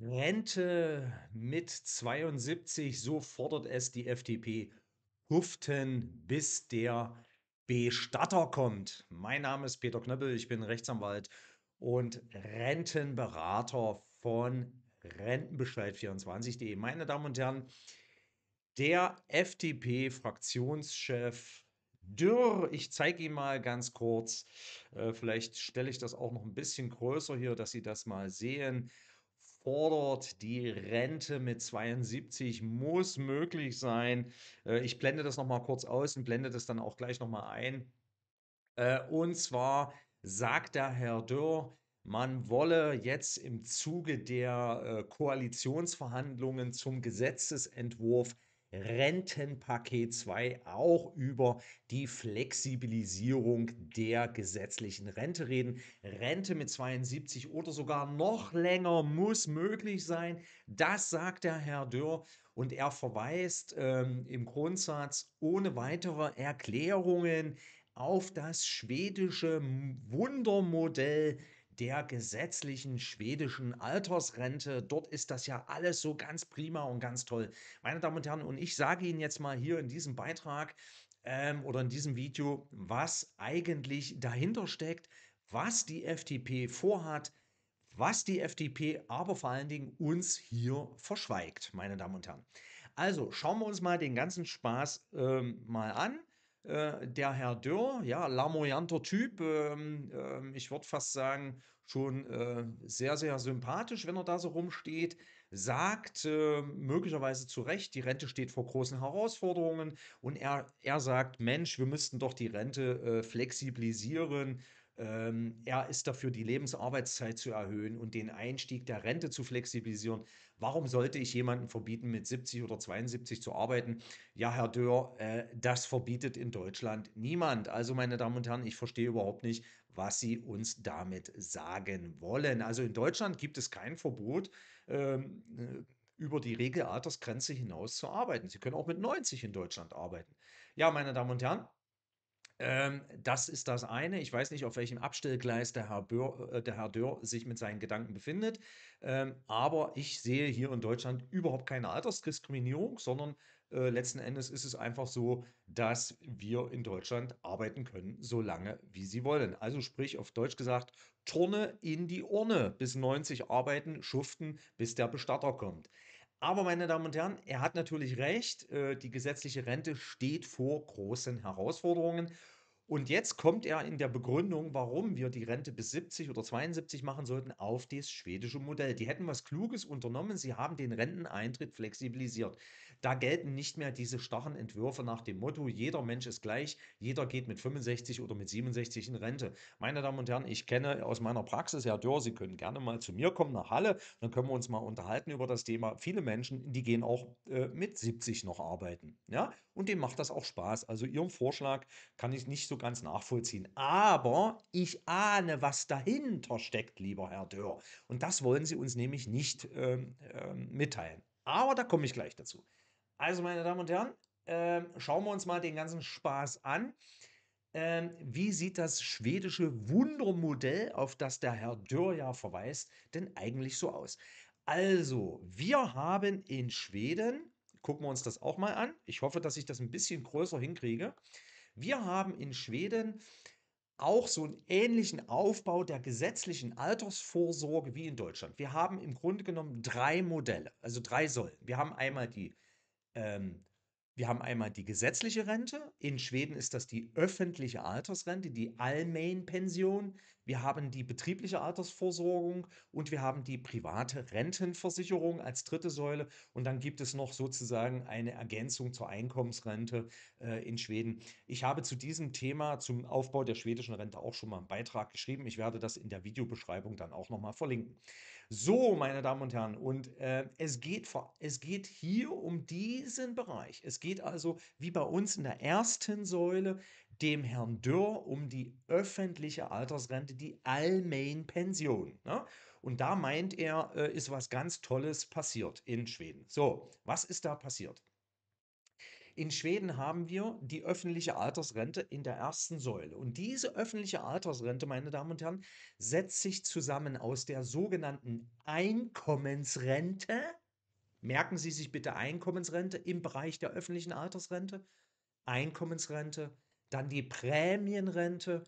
Rente mit 72, so fordert es die FDP. Huften, bis der Bestatter kommt. Mein Name ist Peter Knöppel, ich bin Rechtsanwalt und Rentenberater von Rentenbescheid24.de. Meine Damen und Herren, der FDP-Fraktionschef Dürr, ich zeige ihn mal ganz kurz. Äh, vielleicht stelle ich das auch noch ein bisschen größer hier, dass Sie das mal sehen fordert, die Rente mit 72 muss möglich sein. Äh, ich blende das nochmal kurz aus und blende das dann auch gleich nochmal ein. Äh, und zwar sagt der Herr Dörr, man wolle jetzt im Zuge der äh, Koalitionsverhandlungen zum Gesetzesentwurf Rentenpaket 2 auch über die Flexibilisierung der gesetzlichen Rente reden. Rente mit 72 oder sogar noch länger muss möglich sein. Das sagt der Herr Dürr und er verweist ähm, im Grundsatz ohne weitere Erklärungen auf das schwedische Wundermodell der gesetzlichen schwedischen Altersrente. Dort ist das ja alles so ganz prima und ganz toll. Meine Damen und Herren, und ich sage Ihnen jetzt mal hier in diesem Beitrag ähm, oder in diesem Video, was eigentlich dahinter steckt, was die FDP vorhat, was die FDP aber vor allen Dingen uns hier verschweigt, meine Damen und Herren. Also schauen wir uns mal den ganzen Spaß ähm, mal an. Äh, der Herr Dürr, ja, lamoyanter Typ, ähm, ähm, ich würde fast sagen, schon äh, sehr, sehr sympathisch, wenn er da so rumsteht, sagt äh, möglicherweise zu Recht, die Rente steht vor großen Herausforderungen und er, er sagt, Mensch, wir müssten doch die Rente äh, flexibilisieren, ähm, er ist dafür, die Lebensarbeitszeit zu erhöhen und den Einstieg der Rente zu flexibilisieren. Warum sollte ich jemanden verbieten, mit 70 oder 72 zu arbeiten? Ja, Herr Dörr, äh, das verbietet in Deutschland niemand. Also, meine Damen und Herren, ich verstehe überhaupt nicht, was Sie uns damit sagen wollen. Also in Deutschland gibt es kein Verbot. Ähm, äh, über die Regelaltersgrenze hinaus zu arbeiten. Sie können auch mit 90 in Deutschland arbeiten. Ja, meine Damen und Herren, ähm, das ist das eine. Ich weiß nicht, auf welchem Abstellgleis der Herr, Bör, äh, der Herr Dörr sich mit seinen Gedanken befindet, ähm, aber ich sehe hier in Deutschland überhaupt keine Altersdiskriminierung, sondern äh, letzten Endes ist es einfach so, dass wir in Deutschland arbeiten können, so lange wie sie wollen. Also sprich auf Deutsch gesagt, Turne in die Urne, bis 90 arbeiten, schuften, bis der Bestatter kommt. Aber meine Damen und Herren, er hat natürlich recht, äh, die gesetzliche Rente steht vor großen Herausforderungen. Und jetzt kommt er in der Begründung, warum wir die Rente bis 70 oder 72 machen sollten, auf das schwedische Modell. Die hätten was Kluges unternommen, sie haben den Renteneintritt flexibilisiert. Da gelten nicht mehr diese starren Entwürfe nach dem Motto, jeder Mensch ist gleich, jeder geht mit 65 oder mit 67 in Rente. Meine Damen und Herren, ich kenne aus meiner Praxis, Herr Dörr, Sie können gerne mal zu mir kommen nach Halle, dann können wir uns mal unterhalten über das Thema. Viele Menschen, die gehen auch äh, mit 70 noch arbeiten. Ja? Und denen macht das auch Spaß. Also Ihrem Vorschlag kann ich nicht so ganz nachvollziehen. Aber ich ahne, was dahinter steckt, lieber Herr Dörr. Und das wollen Sie uns nämlich nicht ähm, ähm, mitteilen. Aber da komme ich gleich dazu. Also, meine Damen und Herren, äh, schauen wir uns mal den ganzen Spaß an. Äh, wie sieht das schwedische Wundermodell, auf das der Herr Dörr ja verweist, denn eigentlich so aus? Also, wir haben in Schweden, gucken wir uns das auch mal an. Ich hoffe, dass ich das ein bisschen größer hinkriege. Wir haben in Schweden auch so einen ähnlichen Aufbau der gesetzlichen Altersvorsorge wie in Deutschland. Wir haben im Grunde genommen drei Modelle, also drei Säulen. Wir haben einmal die ähm, wir haben einmal die gesetzliche Rente. In Schweden ist das die öffentliche Altersrente, die Allmain-Pension. Wir haben die betriebliche Altersvorsorgung und wir haben die private Rentenversicherung als dritte Säule. Und dann gibt es noch sozusagen eine Ergänzung zur Einkommensrente äh, in Schweden. Ich habe zu diesem Thema, zum Aufbau der schwedischen Rente auch schon mal einen Beitrag geschrieben. Ich werde das in der Videobeschreibung dann auch nochmal verlinken. So, meine Damen und Herren, und äh, es, geht es geht hier um diesen Bereich. Es geht also, wie bei uns in der ersten Säule, dem Herrn Dürr um die öffentliche Altersrente, die Allmain Pension. Ne? Und da meint er, äh, ist was ganz Tolles passiert in Schweden. So, was ist da passiert? In Schweden haben wir die öffentliche Altersrente in der ersten Säule. Und diese öffentliche Altersrente, meine Damen und Herren, setzt sich zusammen aus der sogenannten Einkommensrente. Merken Sie sich bitte Einkommensrente im Bereich der öffentlichen Altersrente, Einkommensrente, dann die Prämienrente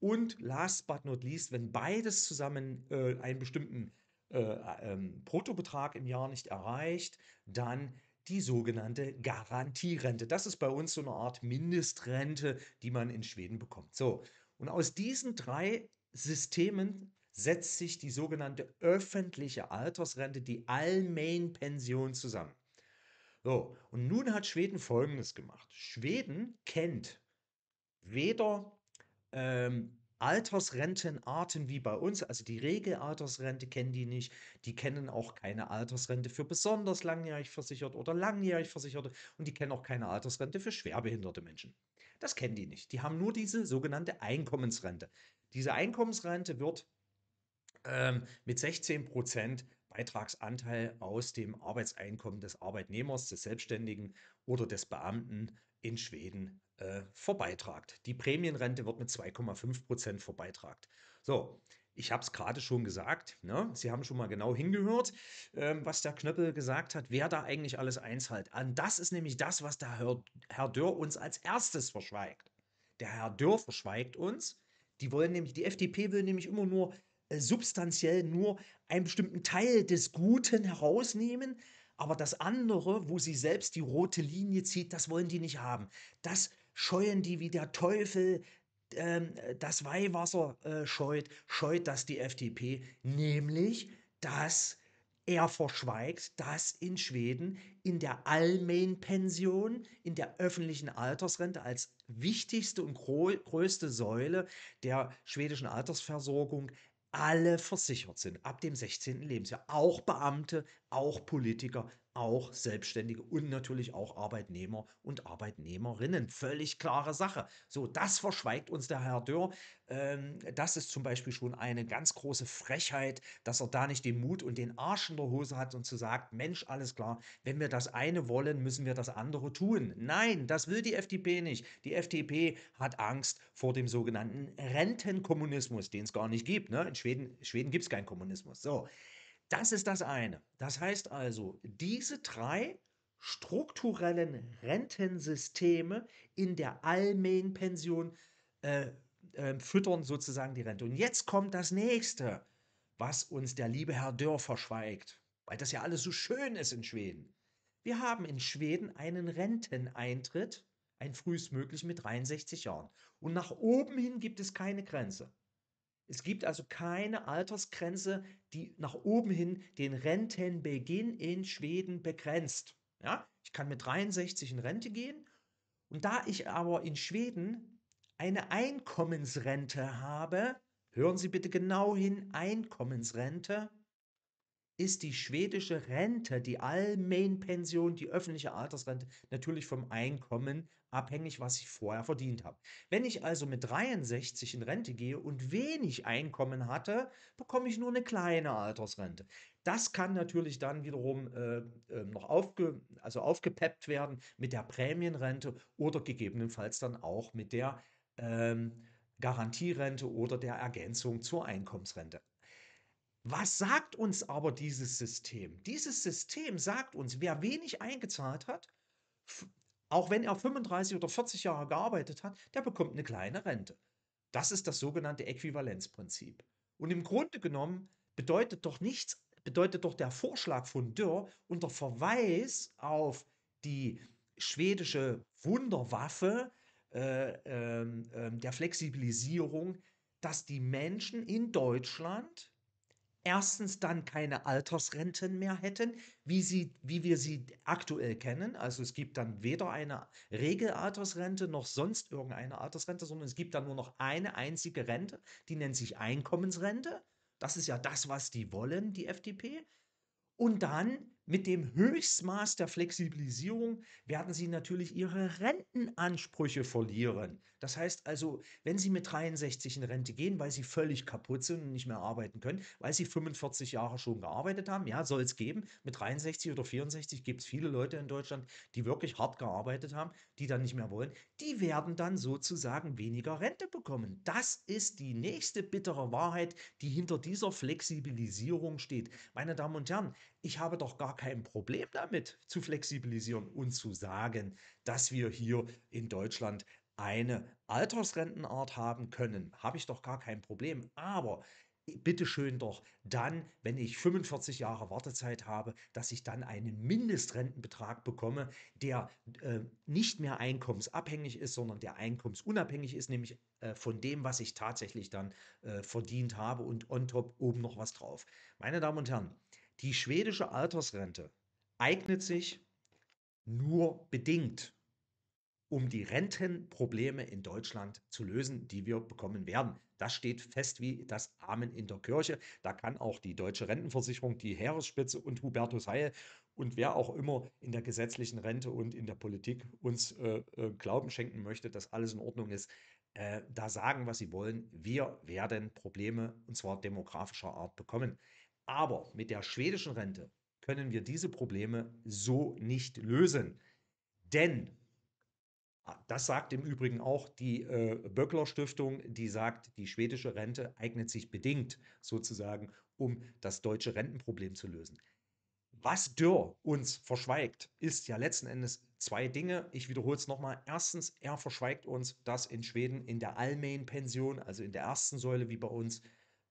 und last but not least, wenn beides zusammen äh, einen bestimmten äh, äh ähm, Bruttobetrag im Jahr nicht erreicht, dann die sogenannte Garantierente. Das ist bei uns so eine Art Mindestrente, die man in Schweden bekommt. So, und aus diesen drei Systemen setzt sich die sogenannte öffentliche Altersrente, die Allmain-Pension zusammen. So, und nun hat Schweden Folgendes gemacht. Schweden kennt weder ähm, Altersrentenarten wie bei uns, also die Regelaltersrente kennen die nicht, die kennen auch keine Altersrente für besonders langjährig Versicherte oder langjährig Versicherte und die kennen auch keine Altersrente für schwerbehinderte Menschen. Das kennen die nicht. Die haben nur diese sogenannte Einkommensrente. Diese Einkommensrente wird ähm, mit 16 Beitragsanteil aus dem Arbeitseinkommen des Arbeitnehmers, des Selbstständigen oder des Beamten in Schweden äh, vorbeitragt. Die Prämienrente wird mit 2,5 Prozent vorbeitragt. So, ich habe es gerade schon gesagt. Ne? Sie haben schon mal genau hingehört, ähm, was der Knöppel gesagt hat, wer da eigentlich alles eins hat. das ist nämlich das, was der Herr, Herr Dörr uns als erstes verschweigt. Der Herr Dörr verschweigt uns. Die wollen nämlich, die FDP will nämlich immer nur äh, substanziell nur einen bestimmten Teil des Guten herausnehmen, aber das andere, wo sie selbst die rote Linie zieht, das wollen die nicht haben. Das scheuen die wie der Teufel ähm, das Weihwasser äh, scheut, scheut das die FDP, nämlich dass er verschweigt, dass in Schweden in der Allmänpension, in der öffentlichen Altersrente als wichtigste und größte Säule der schwedischen Altersversorgung alle versichert sind ab dem 16. Lebensjahr. Auch Beamte, auch Politiker, auch Selbstständige und natürlich auch Arbeitnehmer und Arbeitnehmerinnen. Völlig klare Sache. So, das verschweigt uns der Herr Dörr. Ähm, das ist zum Beispiel schon eine ganz große Frechheit, dass er da nicht den Mut und den Arsch in der Hose hat und zu so sagt, Mensch, alles klar, wenn wir das eine wollen, müssen wir das andere tun. Nein, das will die FDP nicht. Die FDP hat Angst vor dem sogenannten Rentenkommunismus, den es gar nicht gibt. Ne? In Schweden, Schweden gibt es keinen Kommunismus. So. Das ist das eine. Das heißt also, diese drei strukturellen Rentensysteme in der Allmänpension äh, äh, füttern sozusagen die Rente. Und jetzt kommt das nächste, was uns der liebe Herr Dörr verschweigt, weil das ja alles so schön ist in Schweden. Wir haben in Schweden einen Renteneintritt, ein frühestmöglich mit 63 Jahren. Und nach oben hin gibt es keine Grenze. Es gibt also keine Altersgrenze, die nach oben hin den Rentenbeginn in Schweden begrenzt. Ja? Ich kann mit 63 in Rente gehen. Und da ich aber in Schweden eine Einkommensrente habe, hören Sie bitte genau hin, Einkommensrente, ist die schwedische Rente, die Allmänpension, die öffentliche Altersrente natürlich vom Einkommen abhängig, was ich vorher verdient habe. Wenn ich also mit 63 in Rente gehe und wenig Einkommen hatte, bekomme ich nur eine kleine Altersrente. Das kann natürlich dann wiederum äh, äh, noch aufge, also aufgepeppt werden mit der Prämienrente oder gegebenenfalls dann auch mit der ähm, Garantierente oder der Ergänzung zur Einkommensrente. Was sagt uns aber dieses System? Dieses System sagt uns, wer wenig eingezahlt hat, auch wenn er 35 oder 40 Jahre gearbeitet hat, der bekommt eine kleine Rente. Das ist das sogenannte Äquivalenzprinzip. Und im Grunde genommen bedeutet doch nichts, bedeutet doch der Vorschlag von Dürr unter Verweis auf die schwedische Wunderwaffe äh, äh, der Flexibilisierung, dass die Menschen in Deutschland erstens dann keine Altersrenten mehr hätten, wie, sie, wie wir sie aktuell kennen. Also es gibt dann weder eine Regelaltersrente noch sonst irgendeine Altersrente, sondern es gibt dann nur noch eine einzige Rente, die nennt sich Einkommensrente. Das ist ja das, was die wollen, die FDP. Und dann mit dem Höchstmaß der Flexibilisierung werden Sie natürlich Ihre Rentenansprüche verlieren. Das heißt also, wenn Sie mit 63 in Rente gehen, weil Sie völlig kaputt sind und nicht mehr arbeiten können, weil Sie 45 Jahre schon gearbeitet haben, ja, soll es geben. Mit 63 oder 64 gibt es viele Leute in Deutschland, die wirklich hart gearbeitet haben, die dann nicht mehr wollen. Die werden dann sozusagen weniger Rente bekommen. Das ist die nächste bittere Wahrheit, die hinter dieser Flexibilisierung steht. Meine Damen und Herren, ich habe doch gar kein Problem damit zu flexibilisieren und zu sagen, dass wir hier in Deutschland eine Altersrentenart haben können. Habe ich doch gar kein Problem. Aber bitte schön doch dann, wenn ich 45 Jahre Wartezeit habe, dass ich dann einen Mindestrentenbetrag bekomme, der äh, nicht mehr einkommensabhängig ist, sondern der einkommensunabhängig ist, nämlich äh, von dem, was ich tatsächlich dann äh, verdient habe und on top oben noch was drauf. Meine Damen und Herren, die schwedische Altersrente eignet sich nur bedingt, um die Rentenprobleme in Deutschland zu lösen, die wir bekommen werden. Das steht fest wie das Amen in der Kirche. Da kann auch die deutsche Rentenversicherung, die Heeresspitze und Hubertus Heil und wer auch immer in der gesetzlichen Rente und in der Politik uns äh, äh, Glauben schenken möchte, dass alles in Ordnung ist, äh, da sagen, was sie wollen. Wir werden Probleme, und zwar demografischer Art, bekommen. Aber mit der schwedischen Rente können wir diese Probleme so nicht lösen. Denn, ah, das sagt im Übrigen auch die äh, Böckler Stiftung, die sagt, die schwedische Rente eignet sich bedingt sozusagen, um das deutsche Rentenproblem zu lösen. Was Dürr uns verschweigt, ist ja letzten Endes zwei Dinge. Ich wiederhole es nochmal. Erstens, er verschweigt uns, dass in Schweden in der Allmain-Pension, also in der ersten Säule wie bei uns,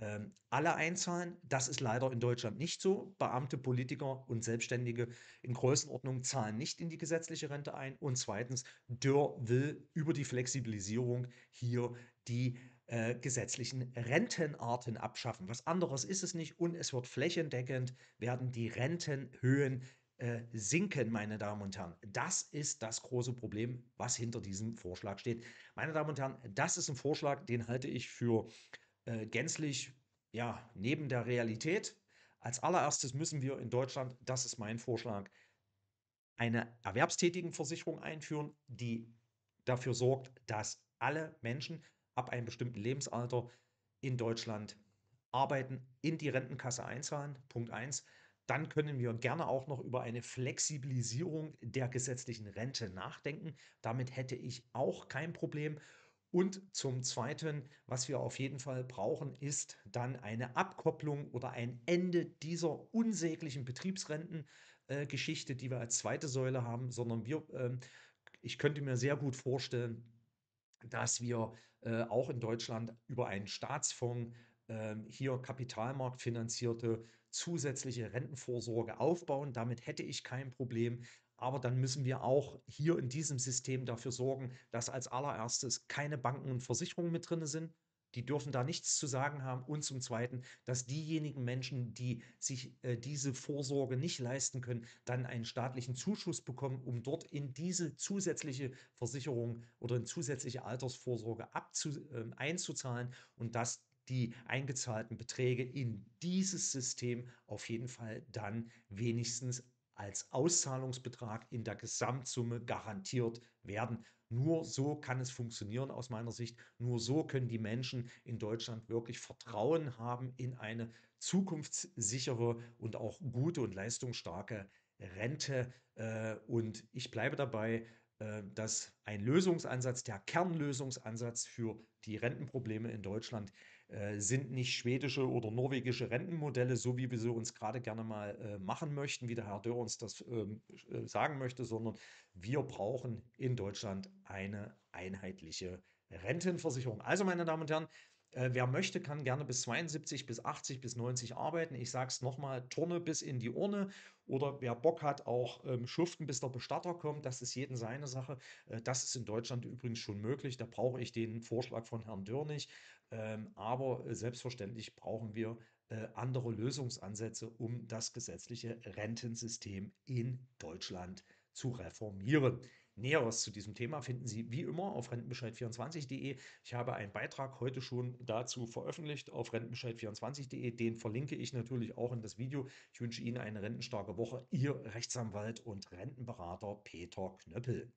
ähm, alle einzahlen. Das ist leider in Deutschland nicht so. Beamte, Politiker und Selbstständige in Größenordnung zahlen nicht in die gesetzliche Rente ein. Und zweitens, Dörr will über die Flexibilisierung hier die äh, gesetzlichen Rentenarten abschaffen. Was anderes ist es nicht und es wird flächendeckend, werden die Rentenhöhen äh, sinken, meine Damen und Herren. Das ist das große Problem, was hinter diesem Vorschlag steht. Meine Damen und Herren, das ist ein Vorschlag, den halte ich für äh, gänzlich ja, neben der Realität. Als allererstes müssen wir in Deutschland, das ist mein Vorschlag, eine Erwerbstätigenversicherung einführen, die dafür sorgt, dass alle Menschen ab einem bestimmten Lebensalter in Deutschland arbeiten, in die Rentenkasse einzahlen. Punkt 1. Dann können wir gerne auch noch über eine Flexibilisierung der gesetzlichen Rente nachdenken. Damit hätte ich auch kein Problem. Und zum Zweiten, was wir auf jeden Fall brauchen, ist dann eine Abkopplung oder ein Ende dieser unsäglichen Betriebsrentengeschichte, die wir als zweite Säule haben, sondern wir, ähm, ich könnte mir sehr gut vorstellen, dass wir äh, auch in Deutschland über einen Staatsfonds ähm, hier kapitalmarktfinanzierte zusätzliche Rentenvorsorge aufbauen. Damit hätte ich kein Problem. Aber dann müssen wir auch hier in diesem System dafür sorgen, dass als allererstes keine Banken und Versicherungen mit drin sind. Die dürfen da nichts zu sagen haben. Und zum Zweiten, dass diejenigen Menschen, die sich äh, diese Vorsorge nicht leisten können, dann einen staatlichen Zuschuss bekommen, um dort in diese zusätzliche Versicherung oder in zusätzliche Altersvorsorge abzu, äh, einzuzahlen und dass die eingezahlten Beträge in dieses System auf jeden Fall dann wenigstens als Auszahlungsbetrag in der Gesamtsumme garantiert werden. Nur so kann es funktionieren aus meiner Sicht. Nur so können die Menschen in Deutschland wirklich Vertrauen haben in eine zukunftssichere und auch gute und leistungsstarke Rente. Äh, und ich bleibe dabei, äh, dass ein Lösungsansatz, der Kernlösungsansatz für die Rentenprobleme in Deutschland äh, sind nicht schwedische oder norwegische Rentenmodelle, so wie wir sie uns gerade gerne mal äh, machen möchten, wie der Herr Dörr uns das ähm, äh, sagen möchte, sondern wir brauchen in Deutschland eine einheitliche Rentenversicherung. Also, meine Damen und Herren, äh, wer möchte, kann gerne bis 72, bis 80, bis 90 arbeiten. Ich sage es nochmal, Turne bis in die Urne. Oder wer Bock hat, auch ähm, schuften, bis der Bestatter kommt. Das ist jeden seine Sache. Äh, das ist in Deutschland übrigens schon möglich. Da brauche ich den Vorschlag von Herrn Dörnig. Ähm, aber selbstverständlich brauchen wir äh, andere Lösungsansätze, um das gesetzliche Rentensystem in Deutschland zu reformieren. Näheres zu diesem Thema finden Sie wie immer auf rentenbescheid24.de. Ich habe einen Beitrag heute schon dazu veröffentlicht auf rentenbescheid24.de. Den verlinke ich natürlich auch in das Video. Ich wünsche Ihnen eine rentenstarke Woche. Ihr Rechtsanwalt und Rentenberater Peter Knöppel.